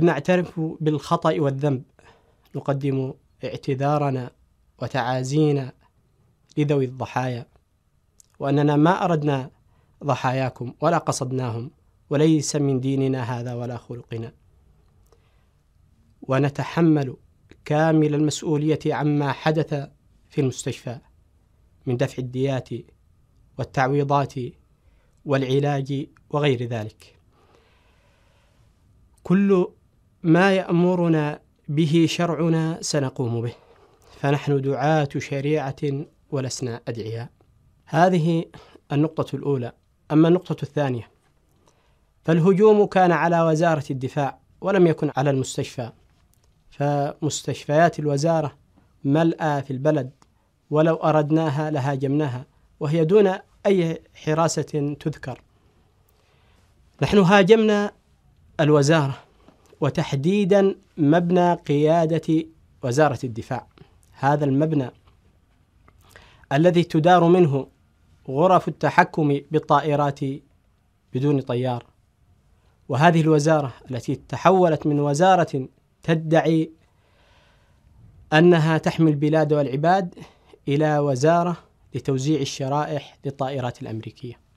نعترف بالخطأ والذنب نقدم اعتذارنا وتعازينا لذوي الضحايا وأننا ما أردنا ضحاياكم ولا قصدناهم وليس من ديننا هذا ولا خلقنا ونتحمل كامل المسؤولية عما حدث في المستشفى من دفع الديات والتعويضات والعلاج وغير ذلك كل ما يأمرنا به شرعنا سنقوم به فنحن دعاة شريعة ولسنا أدعياء هذه النقطة الأولى أما النقطة الثانية فالهجوم كان على وزارة الدفاع ولم يكن على المستشفى فمستشفيات الوزارة ملأى في البلد ولو أردناها لهاجمناها وهي دون أي حراسة تذكر نحن هاجمنا الوزارة وتحديدا مبنى قيادة وزارة الدفاع هذا المبنى الذي تدار منه غرف التحكم بالطائرات بدون طيار وهذه الوزارة التي تحولت من وزارة تدعي أنها تحمي البلاد والعباد إلى وزارة لتوزيع الشرائح للطائرات الأمريكية